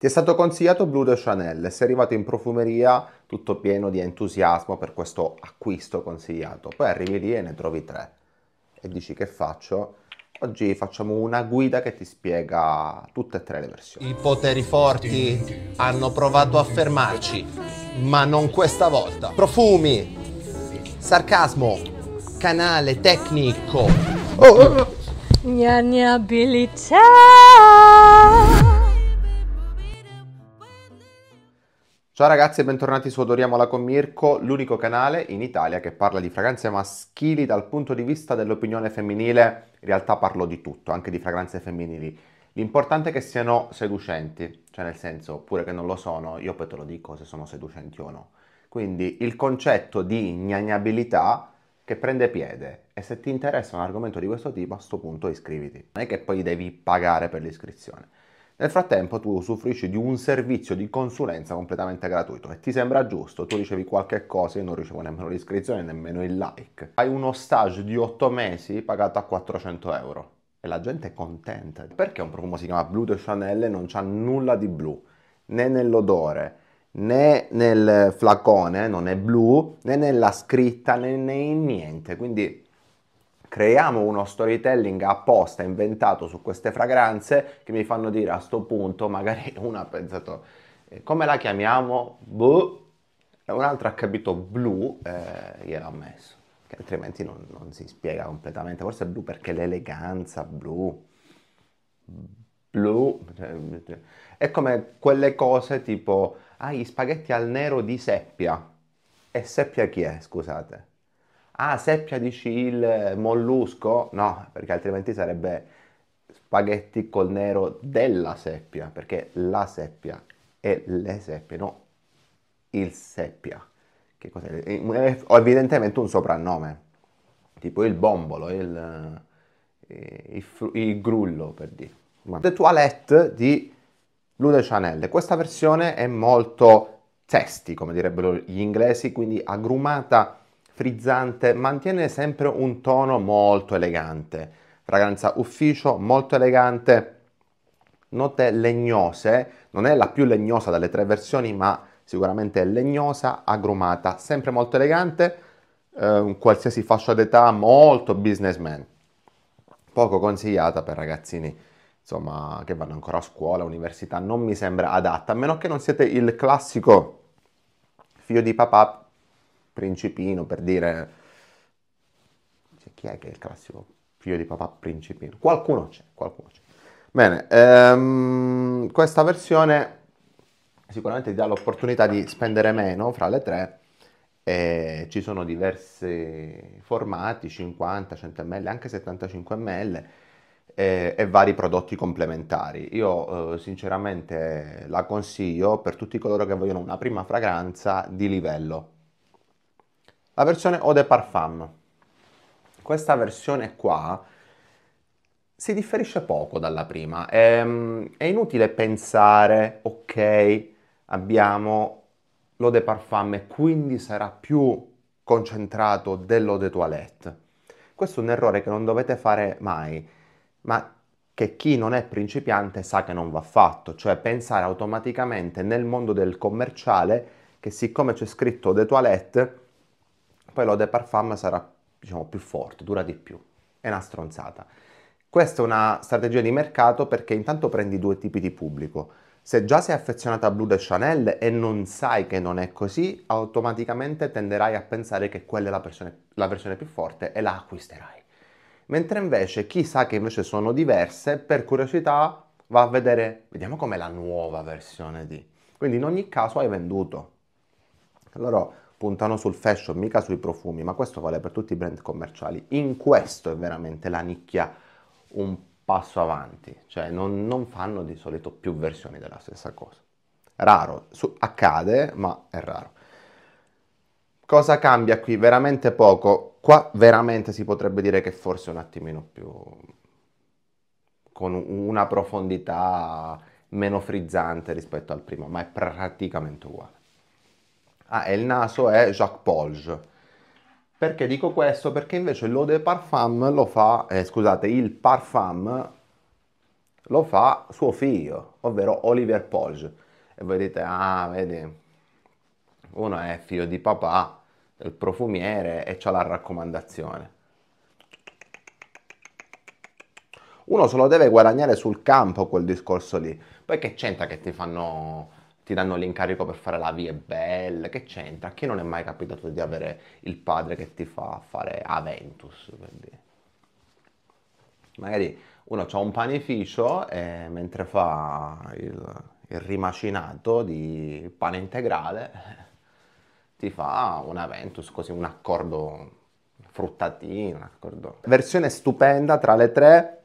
Ti è stato consigliato Blue de Chanel, sei arrivato in profumeria tutto pieno di entusiasmo per questo acquisto consigliato, poi arrivi lì e ne trovi tre e dici che faccio? Oggi facciamo una guida che ti spiega tutte e tre le versioni. I poteri forti hanno provato a fermarci, ma non questa volta. Profumi, sarcasmo, canale tecnico. Oh, oh, oh. gna abilità. Ciao ragazzi e bentornati su Odoriamola con Mirko, l'unico canale in Italia che parla di fragranze maschili dal punto di vista dell'opinione femminile. In realtà parlo di tutto, anche di fragranze femminili. L'importante è che siano seducenti, cioè nel senso, oppure che non lo sono, io poi te lo dico se sono seducenti o no. Quindi il concetto di gnagnabilità che prende piede e se ti interessa un argomento di questo tipo a sto punto iscriviti. Non è che poi devi pagare per l'iscrizione. Nel frattempo tu usufruisci di un servizio di consulenza completamente gratuito e ti sembra giusto, tu ricevi qualche cosa, io non ricevo nemmeno l'iscrizione, nemmeno il like. Hai uno stage di 8 mesi pagato a 400 euro e la gente è contenta. Perché un profumo si chiama Blue de Chanel e non c'ha nulla di blu, né nell'odore, né nel flacone, non è blu, né nella scritta, né in niente, quindi creiamo uno storytelling apposta inventato su queste fragranze che mi fanno dire a sto punto magari una ha pensato eh, come la chiamiamo? Boh. E altro ha capito blu, eh, gliel'ha messo, che altrimenti non, non, si spiega completamente. Forse è blu perché l'eleganza, blu, blu, cioè, è come quelle cose tipo, ah, gli spaghetti al nero di seppia. E seppia chi è, scusate? ah, seppia dici il mollusco? No, perché altrimenti sarebbe spaghetti col nero della seppia, perché la seppia è le seppie, no il seppia. Che cos'è? È evidentemente un soprannome, tipo il bombolo, il, eh, il, fru, il grullo per dire. Ma. The Toilette di Lude Chanel. Questa versione è molto testi, come direbbero gli inglesi, quindi agrumata frizzante, mantiene sempre un tono molto elegante, fragranza ufficio molto elegante, note legnose, non è la più legnosa delle tre versioni ma sicuramente è legnosa, agrumata, sempre molto elegante, eh, qualsiasi fascia d'età, molto businessman, poco consigliata per ragazzini insomma, che vanno ancora a scuola, università, non mi sembra adatta, a meno che non siete il classico figlio di papà principino, per dire... Cioè, chi è che è il classico figlio di papà principino? Qualcuno c'è, qualcuno c'è. Bene, ehm, questa versione sicuramente ti dà l'opportunità di spendere meno fra le tre. Eh, ci sono diversi formati, 50, 100 ml, anche 75 ml e vari prodotti complementari. Io eh, sinceramente la consiglio per tutti coloro che vogliono una prima fragranza di livello, la versione eau de parfum. Questa versione qua si differisce poco dalla prima. È, ehm, è inutile pensare, ok, abbiamo l'eau de parfum e quindi sarà più concentrato dell'eau de toilette. Questo è un errore che non dovete fare mai, ma che chi non è principiante sa che non va fatto, cioè pensare automaticamente nel mondo del commerciale che siccome c'è scritto de toilette poi l'eau de parfum sarà diciamo, più forte, dura di più. È una stronzata. Questa è una strategia di mercato perché intanto prendi due tipi di pubblico. Se già sei affezionata a Blue de Chanel e non sai che non è così, automaticamente tenderai a pensare che quella è la, persone, la versione più forte e la acquisterai. Mentre invece chi sa che invece sono diverse, per curiosità va a vedere, vediamo com'è la nuova versione di. Quindi in ogni caso hai venduto. Allora, puntano sul fashion, mica sui profumi, ma questo vale per tutti i brand commerciali. In questo è veramente la nicchia un passo avanti, cioè non, non fanno di solito più versioni della stessa cosa. Raro, Su, accade, ma è raro. Cosa cambia qui? Veramente poco. Qua veramente si potrebbe dire che forse un attimino più con una profondità meno frizzante rispetto al primo, ma è praticamente uguale. Ah, e il naso è Jacques Polge. Perché dico questo? Perché invece l'eau de parfum lo fa, eh, scusate, il parfum lo fa suo figlio, ovvero Oliver Polge. E voi dite, ah, vedi, uno è figlio di papà, il profumiere e c'ha la raccomandazione. Uno se lo deve guadagnare sul campo quel discorso lì. Poi che c'entra che ti fanno ti danno l'incarico per fare la via belle, che c'entra? A chi non è mai capitato di avere il padre che ti fa fare Aventus, per dire. Magari uno ha un panificio e mentre fa il, il rimacinato di pane integrale ti fa un Aventus, così un accordo fruttatino, un accordo. Versione stupenda tra le tre,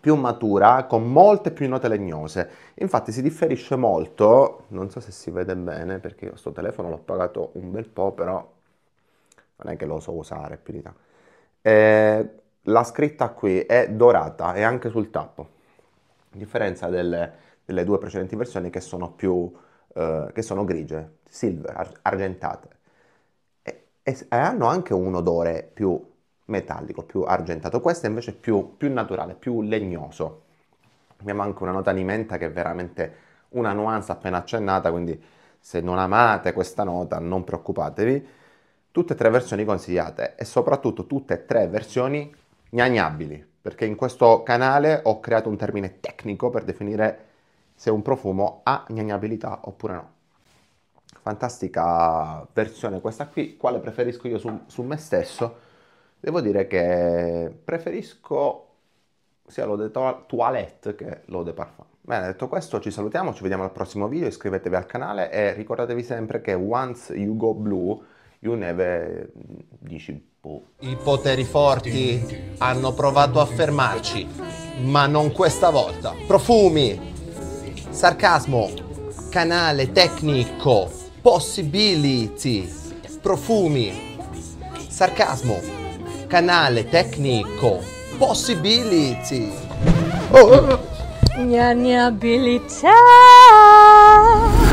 più matura con molte più note legnose. Infatti si differisce molto, non so se si vede bene perché io sto telefono l'ho pagato un bel po', però non è che lo so usare più di tanto. Eh, la scritta qui è dorata e anche sul tappo, a differenza delle, delle, due precedenti versioni che sono più eh, che sono grigie, silver, argentate. E, e hanno anche un odore più metallico, più argentato. Questo è invece più, più naturale, più legnoso. Abbiamo anche una nota di menta che è veramente una nuance appena accennata, quindi se non amate questa nota non preoccupatevi. Tutte e tre versioni consigliate e soprattutto tutte e tre versioni gnagnabili, perché in questo canale ho creato un termine tecnico per definire se un profumo ha gnagnabilità oppure no. Fantastica versione questa qui, quale preferisco io su, su me stesso devo dire che preferisco sia l'ode toilette che l'ode parfum. Bene, detto questo ci salutiamo, ci vediamo al prossimo video, iscrivetevi al canale e ricordatevi sempre che once you go blue, you never dici boh. I poteri forti hanno provato a fermarci, ma non questa volta. Profumi, sarcasmo, canale tecnico, possibility, profumi, sarcasmo, canale tecnico Possibility. Oh, oh, oh. Gna gna abilità.